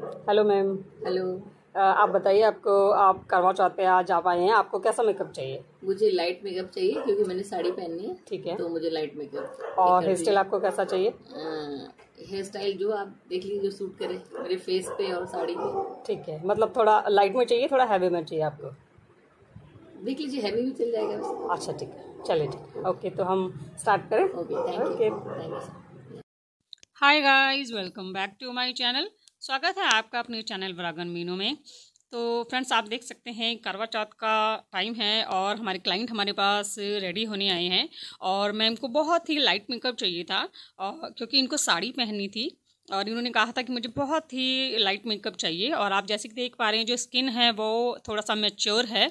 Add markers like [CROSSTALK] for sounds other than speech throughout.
Hello ma'am hello आप बताइए आपको आप करवा चाहते हैं आज आप आए हैं आपको कैसा मेकअप चाहिए मुझे लाइट मेकअप चाहिए क्योंकि मैंने साड़ी पहननी है ठीक है तो मुझे लाइट मेकअप और हेयर स्टाइल आपको कैसा चाहिए हेयर स्टाइल जो आप देख लीजिए जो सूट करे मेरे फेस पे और साड़ी पे ठीक है मतलब थोड़ा लाइट में चाहिए थोड़ा हैवी में चाहिए आपको देख लीजिए हैवी भी चल जाएगा अच्छा ठीक है चलिए ठीक ओके तो हम स्टार्ट करें okay thank you hi guys welcome back to my channel स्वागत है आपका अपने चैनल वरागन मीनू में तो फ्रेंड्स आप देख सकते हैं करवा चौथ का टाइम है और हमारे क्लाइंट हमारे पास रेडी होने आए हैं और मैम को बहुत ही लाइट मेकअप चाहिए था और क्योंकि इनको साड़ी पहननी थी और इन्होंने कहा था कि मुझे बहुत ही लाइट मेकअप चाहिए और आप जैसे कि देख पा रहे हैं जो स्किन है वो थोड़ा सा मेच्योर है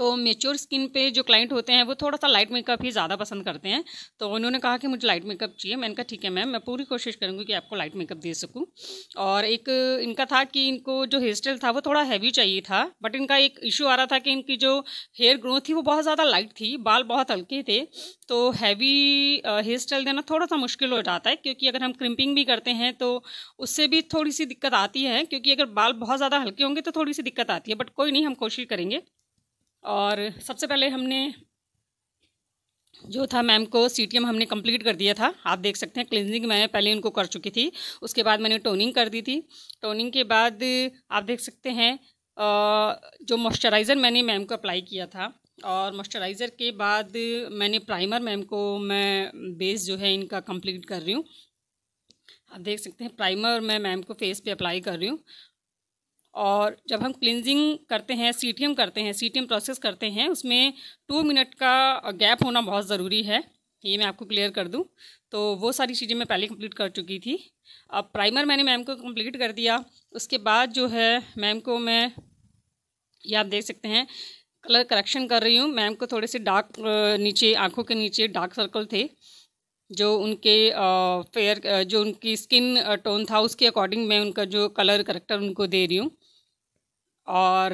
तो मेच्योर स्किन पे जो क्लाइंट होते हैं वो थोड़ा सा लाइट मेकअप ही ज़्यादा पसंद करते हैं तो उन्होंने कहा कि मुझे लाइट मेकअप चाहिए मैंने कहा ठीक है मैम मैं पूरी कोशिश करूँगी कि आपको लाइट मेकअप दे सकूँ और एक इनका था कि इनको जो हेयर स्टाइल था वो थोड़ा हैवी चाहिए था बट इनका एक इशू आ रहा था कि इनकी जो हेयर ग्रोथ थी वो बहुत ज़्यादा लाइट थी बाल बहुत हल्के थे तो हैवी हेयर स्टाइल देना थोड़ा सा मुश्किल हो जाता है क्योंकि अगर हम क्रिम्पिंग भी करते हैं तो उससे भी थोड़ी सी दिक्कत आती है क्योंकि अगर बाल बहुत ज़्यादा हल्के होंगे तो थोड़ी सी दिक्कत आती है बट कोई नहीं हम कोशिश करेंगे और सबसे पहले हमने जो था मैम को सीटीएम हमने कंप्लीट कर दिया था आप देख सकते हैं क्लिनजिंग मैं पहले उनको कर चुकी थी उसके बाद मैंने टोनिंग कर दी थी टोनिंग के बाद आप देख सकते हैं जो मॉइस्चराइज़र मैंने मैम को अप्लाई किया था और मॉइस्चराइज़र के बाद मैंने प्राइमर मैम को मैं बेस जो है इनका कंप्लीट कर रही हूँ आप देख सकते हैं प्राइमर मैं मैम को फेस पे अप्लाई कर रही हूँ और जब हम क्लिनजिंग करते हैं सी करते हैं सी प्रोसेस करते हैं उसमें टू मिनट का गैप होना बहुत ज़रूरी है ये मैं आपको क्लियर कर दूं तो वो सारी चीज़ें मैं पहले कंप्लीट कर चुकी थी अब प्राइमर मैंने मैम को कंप्लीट कर दिया उसके बाद जो है मैम को मैं ये आप देख सकते हैं कलर करेक्शन कर रही हूँ मैम को थोड़े से डार्क नीचे आँखों के नीचे डार्क सर्कल थे जो उनके फेयर जो उनकी स्किन टोन था उसके अकॉर्डिंग मैं उनका जो कलर करेक्टर उनको दे रही हूँ और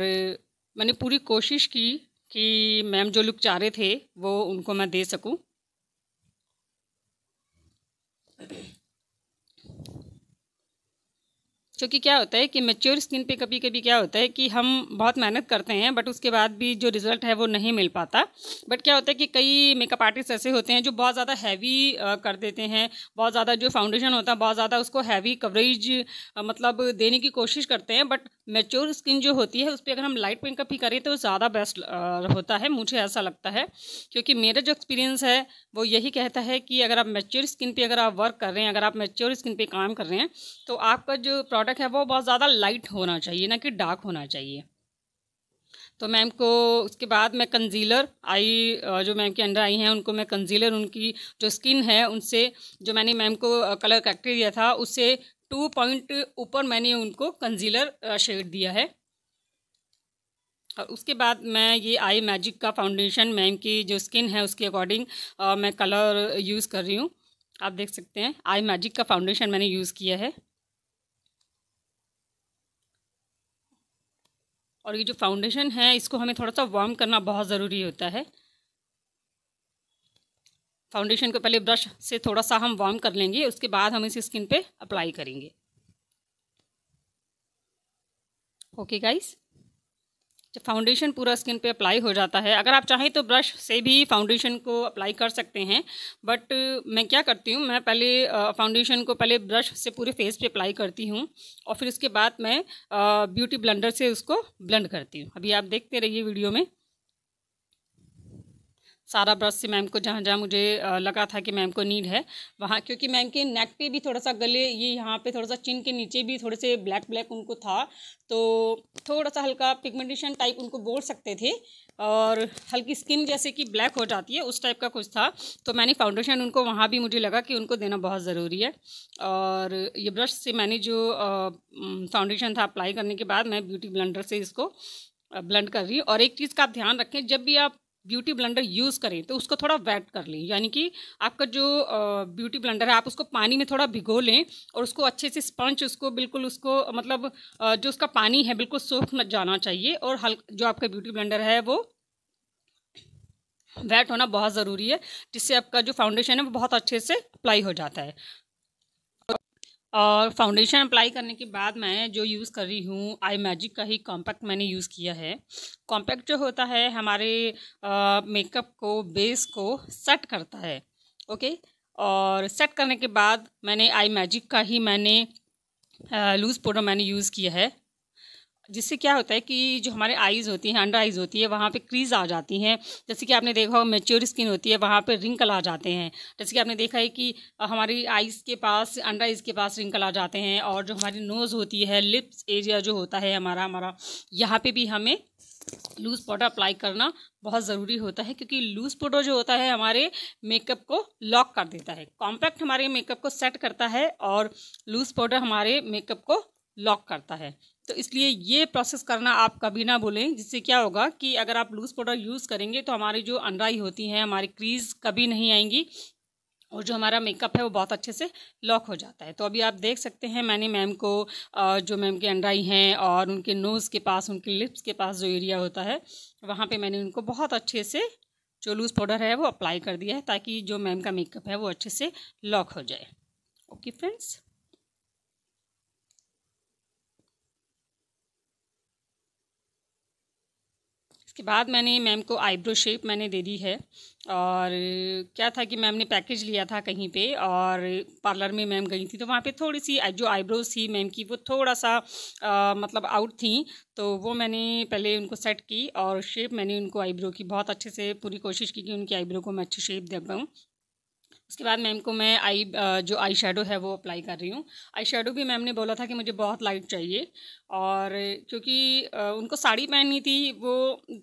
मैंने पूरी कोशिश की कि मैम जो लुक चाह रहे थे वो उनको मैं दे सकूं क्योंकि क्या होता है कि मेच्योर स्किन पे कभी कभी क्या होता है कि हम बहुत मेहनत करते हैं बट उसके बाद भी जो रिज़ल्ट है वो नहीं मिल पाता बट क्या होता है कि कई मेकअप आर्टिस्ट ऐसे होते हैं जो बहुत ज़्यादा हैवी कर देते हैं बहुत ज़्यादा जो फाउंडेशन होता है बहुत ज़्यादा उसको हैवी कवरेज मतलब देने की कोशिश करते हैं बट मेच्योर स्किन जो होती है उस पर अगर हम लाइट मेकअप ही करें तो ज़्यादा बेस्ट होता है मुझे ऐसा लगता है क्योंकि मेरा जो एक्सपीरियंस है वो यही कहता है कि अगर आप मेच्योर स्किन पे अगर आप वर्क कर रहे हैं अगर आप मेच्योर स्किन पे काम कर रहे हैं तो आपका जो प्रोडक्ट है वो बहुत ज़्यादा लाइट होना चाहिए ना कि डार्क होना चाहिए तो मैम को उसके बाद मैं कंजीलर आई जो मैम के अंडर आई हैं उनको मैं कंजीलर उनकी जो स्किन है उनसे जो मैंने मैम को कलर करेक्टर दिया था उससे टू पॉइंट ऊपर मैंने उनको कंजीलर शेड दिया है और उसके बाद मैं ये आई मैजिक का फाउंडेशन मैम की जो स्किन है उसके अकॉर्डिंग मैं कलर यूज़ कर रही हूँ आप देख सकते हैं आई मैजिक का फाउंडेशन मैंने यूज़ किया है और ये जो फाउंडेशन है इसको हमें थोड़ा सा वार्म करना बहुत ज़रूरी होता है फाउंडेशन को पहले ब्रश से थोड़ा सा हम वार्म कर लेंगे उसके बाद हम इसे स्किन पे अप्लाई करेंगे ओके गाइस जब फाउंडेशन पूरा स्किन पे अप्लाई हो जाता है अगर आप चाहें तो ब्रश से भी फाउंडेशन को अप्लाई कर सकते हैं बट मैं क्या करती हूँ मैं पहले फाउंडेशन को पहले ब्रश से पूरे फेस पे अप्लाई करती हूँ और फिर उसके बाद मैं ब्यूटी ब्लेंडर से उसको ब्लेंड करती हूँ अभी आप देखते रहिए वीडियो में सारा ब्रश से मैम को जहाँ जहाँ मुझे लगा था कि मैम को नीड है वहाँ क्योंकि मैम के नेक पे भी थोड़ा सा गले ये यहाँ पे थोड़ा सा चिन के नीचे भी थोड़े से ब्लैक ब्लैक उनको था तो थोड़ा सा हल्का पिगमेंटेशन टाइप उनको बोल सकते थे और हल्की स्किन जैसे कि ब्लैक हो जाती है उस टाइप का कुछ था तो मैंने फाउंडेशन उनको वहाँ भी मुझे लगा कि उनको देना बहुत ज़रूरी है और ये ब्रश से मैंने जो फाउंडेशन था अप्लाई करने के बाद मैं ब्यूटी ब्लेंडर से इसको ब्लेंड कर रही हूँ और एक चीज़ का आप ध्यान रखें जब भी आप ब्यूटी ब्लेंडर यूज़ करें तो उसको थोड़ा वेट कर लें यानी कि आपका जो ब्यूटी ब्लेंडर है आप उसको पानी में थोड़ा भिगो लें और उसको अच्छे से स्पंज उसको बिल्कुल उसको मतलब जो उसका पानी है बिल्कुल सूख न जाना चाहिए और हल्का जो आपका ब्यूटी ब्लेंडर है वो वेट होना बहुत ज़रूरी है जिससे आपका जो फाउंडेशन है वो बहुत अच्छे से अप्लाई हो जाता है और फाउंडेशन अप्लाई करने के बाद मैं जो यूज़ कर रही हूँ आई मैजिक का ही कॉम्पैक्ट मैंने यूज़ किया है कॉम्पैक्ट जो होता है हमारे मेकअप को बेस को सेट करता है ओके और सेट करने के बाद मैंने आई मैजिक का ही मैंने लूज़ पाउडर मैंने यूज़ किया है जिससे क्या होता है कि जो हमारे आईज़ होती हैं अंडर आईज़ होती है वहाँ पे क्रीज आ जाती हैं जैसे कि आपने देखा हो मेच्योर स्किन होती है वहाँ पे रिंकल आ जाते हैं जैसे कि आपने देखा है कि हमारी आईज़ के पास अंडर आईज़ के पास रिंकल आ जाते हैं और जो हमारी नोज़ होती है लिप्स एरिया जो होता है हमारा हमारा यहाँ पर भी हमें लूज़ पाउडर अप्लाई करना बहुत ज़रूरी होता है क्योंकि लूज़ पाउडर जो होता है हमारे मेकअप को लॉक कर देता है कॉम्पैक्ट हमारे मेकअप को सेट करता है और लूज़ पाउडर हमारे मेकअप को लॉक करता है तो इसलिए ये प्रोसेस करना आप कभी ना भूलें जिससे क्या होगा कि अगर आप लूज़ पाउडर यूज़ करेंगे तो हमारी जो अनराई होती हैं हमारी क्रीज़ कभी नहीं आएंगी और जो हमारा मेकअप है वो बहुत अच्छे से लॉक हो जाता है तो अभी आप देख सकते हैं मैंने मैम को जो मैम के अंडाई हैं और उनके नोज़ के पास उनके लिप्स के पास जो एरिया होता है वहाँ पे मैंने उनको बहुत अच्छे से जो लूज़ पाउडर है वो अप्लाई कर दिया है ताकि जो मैम का मेकअप है वो अच्छे से लॉक हो जाए ओके फ्रेंड्स इसके बाद मैंने मैम को आईब्रो शेप मैंने दे दी है और क्या था कि मैम ने पैकेज लिया था कहीं पे और पार्लर में मैम गई थी तो वहाँ पे थोड़ी सी जो आईब्रोज थी मैम की वो थोड़ा सा आ, मतलब आउट थी तो वो मैंने पहले उनको सेट की और शेप मैंने उनको आईब्रो की बहुत अच्छे से पूरी कोशिश की कि उनकी आईब्रो को मैं अच्छी शेप दे पाऊँ उसके बाद मैम को मैं आई जो आई शेडो है वो अप्लाई कर रही हूँ आई शेडो भी मैम ने बोला था कि मुझे बहुत लाइट चाहिए और क्योंकि उनको साड़ी पहननी थी वो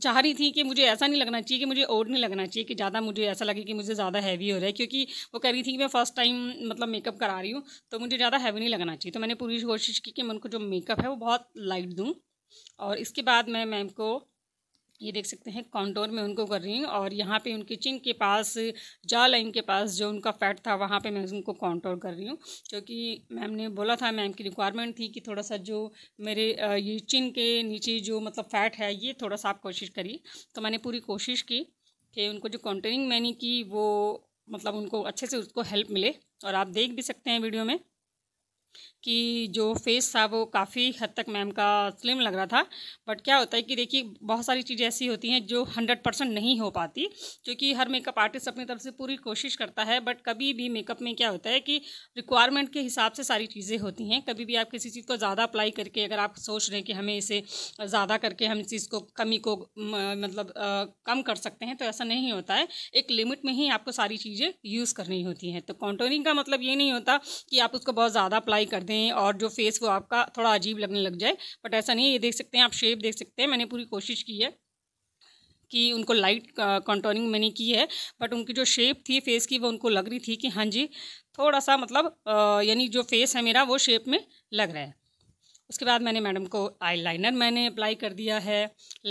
चाह रही थी कि मुझे ऐसा नहीं लगना चाहिए कि मुझे नहीं लगना चाहिए कि ज़्यादा मुझे ऐसा लगे कि मुझे ज़्यादा हैवी हो रहा है क्योंकि वो कह रही थी कि मैं फ़र्स्ट टाइम मतलब मेकअप करा रही हूँ तो मुझे ज़्यादा हैवी नहीं लगना चाहिए तो मैंने पूरी कोशिश की कि मैं उनको जो मेकअप है वो बहुत लाइट दूँ और इसके बाद मैं मैम को ये देख सकते हैं कॉन्टोर में उनको कर रही हूँ और यहाँ पे उनके चिन के पास जा लाइन के पास जो उनका फैट था वहाँ पे मैं उनको कॉन्टोर कर रही हूँ क्योंकि मैम ने बोला था मैम की रिक्वायरमेंट थी कि थोड़ा सा जो मेरे ये चिन के नीचे जो मतलब फ़ैट है ये थोड़ा सा आप कोशिश करिए तो मैंने पूरी कोशिश की कि उनको जो कॉन्टोरिंग मैंने की वो मतलब उनको अच्छे से उसको हेल्प मिले और आप देख भी सकते हैं वीडियो में कि जो फेस था वो काफ़ी हद तक मैम का स्लिम लग रहा था बट क्या होता है कि देखिए बहुत सारी चीज़ें ऐसी होती हैं जो हंड्रेड परसेंट नहीं हो पाती क्योंकि हर मेकअप आर्टिस्ट अपनी तरफ से पूरी कोशिश करता है बट कभी भी मेकअप में क्या होता है कि रिक्वायरमेंट के हिसाब से सारी चीज़ें होती हैं कभी भी आप किसी चीज़ को ज़्यादा अप्लाई करके अगर आप सोच रहे हैं कि हमें इसे ज़्यादा करके हम चीज़ को कमी को मतलब कम कर सकते हैं तो ऐसा नहीं होता है एक लिमिट में ही आपको सारी चीज़ें यूज़ करनी होती हैं तो कॉन्टोनिंग का मतलब ये नहीं होता कि आप उसको बहुत ज़्यादा अप्लाई कर दें दें और जो फेस वो आपका थोड़ा अजीब लगने लग जाए बट ऐसा नहीं ये देख सकते हैं आप शेप देख सकते हैं मैंने पूरी कोशिश की है कि उनको लाइट कंटोरिंग मैंने की है बट उनकी जो शेप थी फेस की वो उनको लग रही थी कि हाँ जी थोड़ा सा मतलब यानी जो फेस है मेरा वो शेप में लग रहा है उसके बाद मैंने मैडम को आई लाइनर मैंने अप्लाई कर दिया है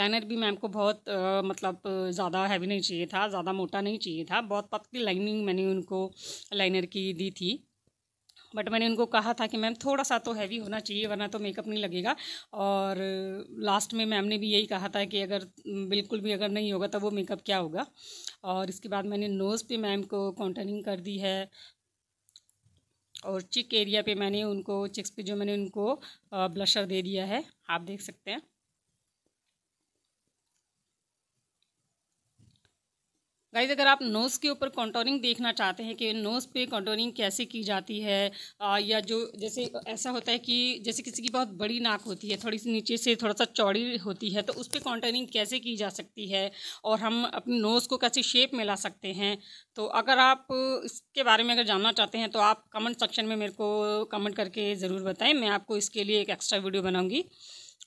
लाइनर भी मैम को बहुत आ, मतलब ज़्यादा हैवी नहीं चाहिए था ज़्यादा मोटा नहीं चाहिए था बहुत पतली लाइनिंग मैंने उनको लाइनर की दी थी बट मैंने उनको कहा था कि मैम थोड़ा सा तो हैवी होना चाहिए वरना तो मेकअप नहीं लगेगा और लास्ट में मैम ने भी यही कहा था कि अगर बिल्कुल भी अगर नहीं होगा तो वो मेकअप क्या होगा और इसके बाद मैंने नोज़ पे मैम को काउंटनिंग कर दी है और चिक एरिया पे मैंने उनको चिक्स पे जो मैंने उनको ब्लशर दे दिया है आप देख सकते हैं गाइज अगर आप नोज़ के ऊपर कॉन्टोरिंग देखना चाहते हैं कि नोज़ पे कॉन्टोरिंग कैसे की जाती है आ, या जो जैसे ऐसा होता है कि जैसे किसी की बहुत बड़ी नाक होती है थोड़ी सी नीचे से थोड़ा सा चौड़ी होती है तो उस पर कॉन्टोरिंग कैसे की जा सकती है और हम अपनी नोज़ को कैसे शेप में ला सकते हैं तो अगर आप इसके बारे में अगर जानना चाहते हैं तो आप कमेंट सेक्शन में मेरे को कमेंट करके ज़रूर बताएं मैं आपको इसके लिए एक एक्स्ट्रा वीडियो बनाऊँगी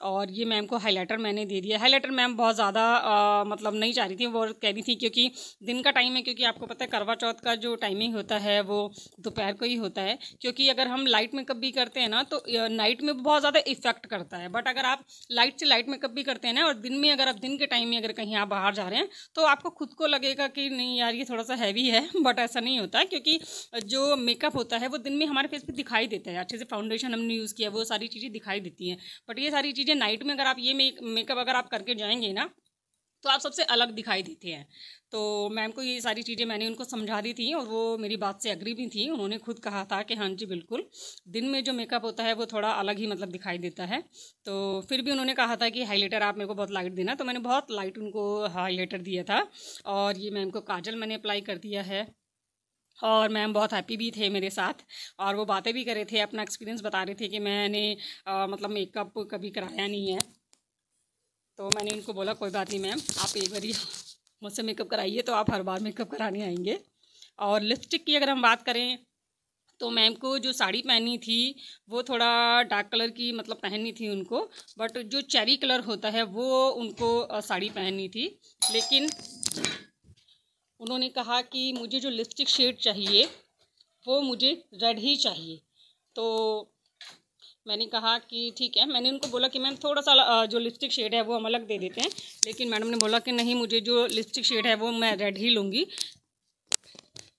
और ये मैम को हाईलाइटर मैंने दे दिया हाईलाइटर मैम बहुत ज़्यादा मतलब नहीं चाह रही थी वो कह रही थी क्योंकि दिन का टाइम है क्योंकि आपको पता है करवा चौथ का जो टाइमिंग होता है वो दोपहर को ही होता है क्योंकि अगर हम लाइट मेकअप भी करते हैं ना तो नाइट में बहुत ज़्यादा इफेक्ट करता है बट अगर आप लाइट से लाइट मेकअप भी करते हैं ना और दिन में अगर आप दिन के टाइम में अगर कहीं आप बाहर जा रहे हैं तो आपको खुद को लगेगा कि नहीं यार ये थोड़ा सा हैवी है बट [LAUGHS] ऐसा नहीं होता क्योंकि जो मेकअप होता है वो दिन में हमारे फेस पर दिखाई देता है अच्छे से फाउंडेशन हमने यूज़ किया वो सारी चीज़ें दिखाई देती हैं बट ये सारी चीज़ लीजिए नाइट में अगर आप ये मेकअप अगर आप करके जाएंगे ना तो आप सबसे अलग दिखाई देते हैं तो मैम को ये सारी चीज़ें मैंने उनको समझा दी थी और वो मेरी बात से अग्री भी थी उन्होंने खुद कहा था कि हाँ जी बिल्कुल दिन में जो मेकअप होता है वो थोड़ा अलग ही मतलब दिखाई देता है तो फिर भी उन्होंने कहा था कि हाईलाइटर आप मेरे को बहुत लाइट देना तो मैंने बहुत लाइट उनको हाईलाइटर दिया था और ये मैम को काजल मैंने अप्लाई कर दिया है और मैम बहुत हैप्पी भी थे मेरे साथ और वो बातें भी कर रहे थे अपना एक्सपीरियंस बता रहे थे कि मैंने आ, मतलब मेकअप कभी कराया नहीं है तो मैंने इनको बोला कोई बात नहीं मैम आप एक बार मुझसे मेकअप कराइए तो आप हर बार मेकअप कराने आएंगे और लिपस्टिक की अगर हम बात करें तो मैम को जो साड़ी पहनी थी वो थोड़ा डार्क कलर की मतलब पहननी थी उनको बट जो चेरी कलर होता है वो उनको साड़ी पहननी थी लेकिन उन्होंने कहा कि मुझे जो लिपस्टिक शेड चाहिए वो मुझे रेड ही चाहिए तो मैंने कहा कि ठीक है मैंने उनको बोला कि मैम थोड़ा सा जो लिपस्टिक शेड है वो हम अलग दे देते हैं लेकिन मैडम ने बोला कि नहीं मुझे जो लिपस्टिक शेड है वो मैं रेड ही लूँगी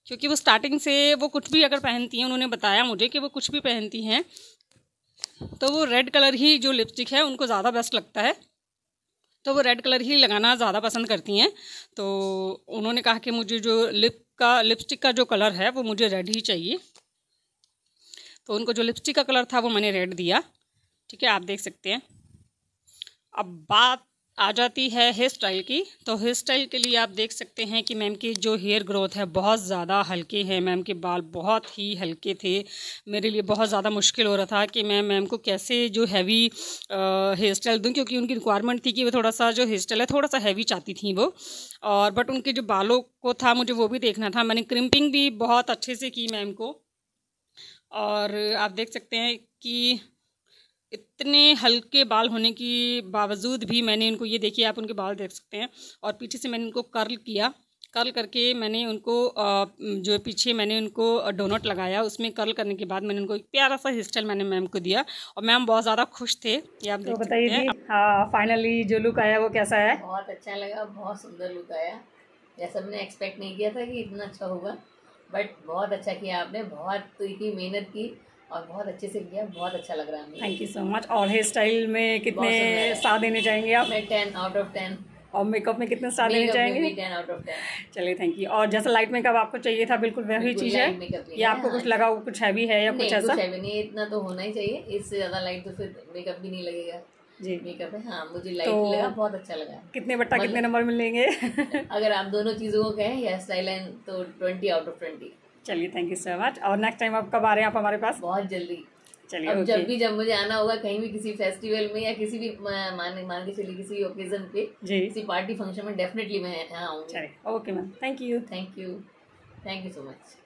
क्योंकि वो स्टार्टिंग से वो कुछ भी अगर पहनती हैं उन्होंने बताया मुझे कि वो कुछ भी पहनती हैं तो वो रेड कलर ही जो लिपस्टिक है उनको ज़्यादा बेस्ट लगता है तो वो रेड कलर ही लगाना ज़्यादा पसंद करती हैं तो उन्होंने कहा कि मुझे जो लिप का लिपस्टिक का जो कलर है वो मुझे रेड ही चाहिए तो उनको जो लिपस्टिक का कलर था वो मैंने रेड दिया ठीक है आप देख सकते हैं अब बात आ जाती है हेयर स्टाइल की तो हेयर स्टाइल के लिए आप देख सकते हैं कि मैम की जो हेयर ग्रोथ है बहुत ज़्यादा हल्के हैं मैम के बाल बहुत ही हल्के थे मेरे लिए बहुत ज़्यादा मुश्किल हो रहा था कि मैं मैम को कैसे जो हैवी हेयर स्टाइल दूँ क्योंकि उनकी रिक्वायरमेंट थी कि वो थोड़ा सा जो हेयर स्टाइल है थोड़ा सा हैवी चाहती थी वो और बट उनके जो बालों को था मुझे वो भी देखना था मैंने क्रिम्पिंग भी बहुत अच्छे से की मैम को और आप देख सकते हैं कि इतने हल्के बाल होने के बावजूद भी मैंने इनको ये देखिए आप उनके बाल देख सकते हैं और पीछे से मैंने इनको कर्ल किया कर्ल करके मैंने उनको जो पीछे मैंने उनको डोनट लगाया उसमें कर्ल करने के बाद मैंने उनको एक प्यारा सा हेयर स्टाइल मैंने मैम को दिया और मैम बहुत ज़्यादा खुश थे ये आप तो बताइए हाँ फाइनली जो लुक आया वो कैसा है बहुत अच्छा लगा बहुत सुंदर लुक आया जैसा मैंने एक्सपेक्ट नहीं किया था कि इतना अच्छा होगा बट बहुत अच्छा किया आपने बहुत इतनी मेहनत की और बहुत अच्छे से किया बहुत अच्छा लग रहा है थैंक यू सो मच और हेयर स्टाइल में कितने साथ देने चाहेंगे आप मैं टेन आउट ऑफ टेन और मेकअप में कितने साल देने जाएंगे चलिए थैंक यू और जैसा लाइट मेकअप आपको चाहिए था बिल्कुल वही चीज़ है ये आपको हाँ। कुछ लगा हुआ कुछ हैवी है या कुछ ऐसा हैवी नहीं इतना तो होना ही चाहिए इससे ज़्यादा लाइट तो फिर मेकअप भी नहीं लगेगा जी मेकअप है हाँ मुझे लाइट तो लगा बहुत अच्छा लगा कितने बट्टा मतलब कितने नंबर मिलेंगे [LAUGHS] अगर आप दोनों चीज़ों को कहें हेयर स्टाइल एंड तो ट्वेंटी आउट ऑफ ट्वेंटी चलिए थैंक यू सो मच और नेक्स्ट टाइम आप कब आ रहे हैं आप हमारे पास बहुत जल्दी चलिए अब जब भी जब मुझे आना होगा कहीं भी किसी फेस्टिवल में या किसी भी मान मान के चलिए किसी ओकेजन पे किसी पार्टी फंक्शन में डेफिनेटली मैं यहाँ आऊँगी okay ma'am thank you thank you thank you so much